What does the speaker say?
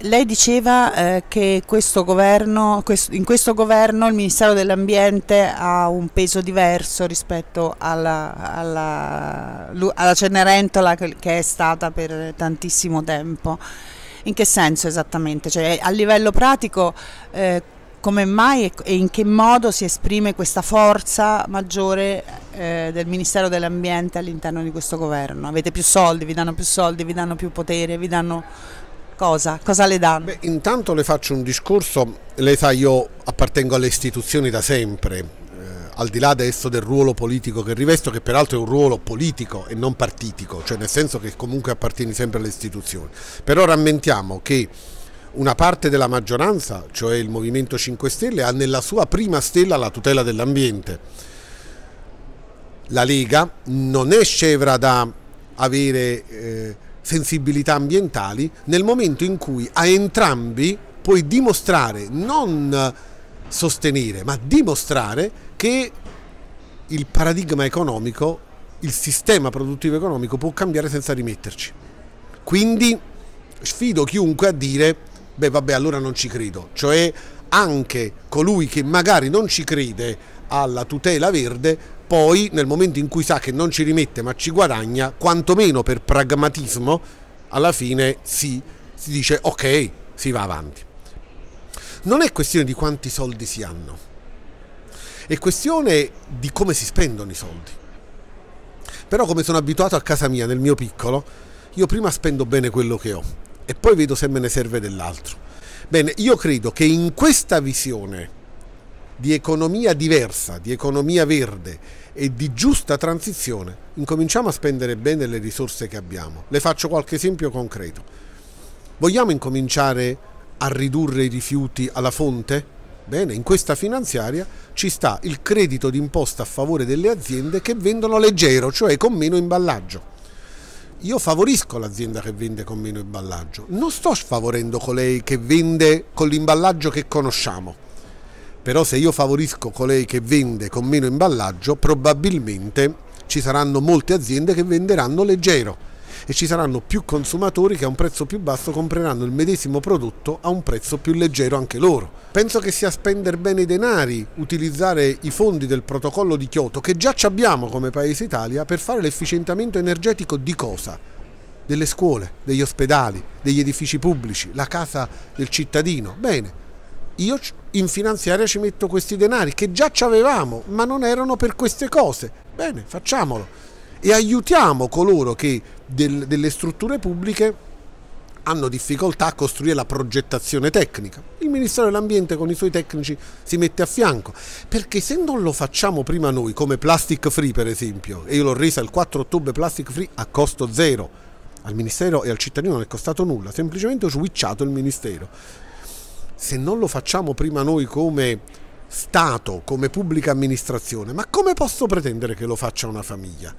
Lei diceva eh, che questo governo, questo, in questo governo il Ministero dell'Ambiente ha un peso diverso rispetto alla, alla, alla, Cenerentola che è stata per tantissimo tempo. In che senso esattamente? Cioè, a livello pratico eh, come mai e in che modo si esprime questa forza maggiore eh, del Ministero dell'Ambiente all'interno di questo governo? Avete più soldi, vi danno più soldi, vi danno più potere, vi danno cosa? Cosa le danno? Beh, intanto le faccio un discorso, lei sa io appartengo alle istituzioni da sempre, eh, al di là adesso del ruolo politico che rivesto, che peraltro è un ruolo politico e non partitico, cioè nel senso che comunque appartieni sempre alle istituzioni. Però rammentiamo che una parte della maggioranza, cioè il Movimento 5 Stelle, ha nella sua prima stella la tutela dell'ambiente. La Lega non è scevra da avere eh, sensibilità ambientali nel momento in cui a entrambi puoi dimostrare, non sostenere, ma dimostrare che il paradigma economico, il sistema produttivo economico può cambiare senza rimetterci. Quindi sfido chiunque a dire, beh vabbè allora non ci credo, cioè anche colui che magari non ci crede alla tutela verde poi nel momento in cui sa che non ci rimette ma ci guadagna, quantomeno per pragmatismo, alla fine si, si dice ok, si va avanti. Non è questione di quanti soldi si hanno, è questione di come si spendono i soldi. Però come sono abituato a casa mia, nel mio piccolo, io prima spendo bene quello che ho e poi vedo se me ne serve dell'altro. Bene, io credo che in questa visione di economia diversa, di economia verde e di giusta transizione, incominciamo a spendere bene le risorse che abbiamo. Le faccio qualche esempio concreto. Vogliamo incominciare a ridurre i rifiuti alla fonte? Bene, in questa finanziaria ci sta il credito d'imposta a favore delle aziende che vendono leggero, cioè con meno imballaggio. Io favorisco l'azienda che vende con meno imballaggio, non sto favorendo colei che vende con l'imballaggio che conosciamo però se io favorisco colei che vende con meno imballaggio probabilmente ci saranno molte aziende che venderanno leggero e ci saranno più consumatori che a un prezzo più basso compreranno il medesimo prodotto a un prezzo più leggero anche loro. Penso che sia spendere bene i denari, utilizzare i fondi del protocollo di Kyoto che già ci abbiamo come Paese Italia per fare l'efficientamento energetico di cosa? Delle scuole, degli ospedali, degli edifici pubblici, la casa del cittadino. Bene, io in finanziaria ci metto questi denari che già ci avevamo, ma non erano per queste cose. Bene, facciamolo. E aiutiamo coloro che del, delle strutture pubbliche hanno difficoltà a costruire la progettazione tecnica. Il Ministero dell'Ambiente con i suoi tecnici si mette a fianco, perché se non lo facciamo prima noi, come Plastic Free per esempio, e io l'ho resa il 4 ottobre Plastic Free a costo zero, al Ministero e al cittadino non è costato nulla, semplicemente ho switchato il Ministero se non lo facciamo prima noi come Stato, come pubblica amministrazione, ma come posso pretendere che lo faccia una famiglia?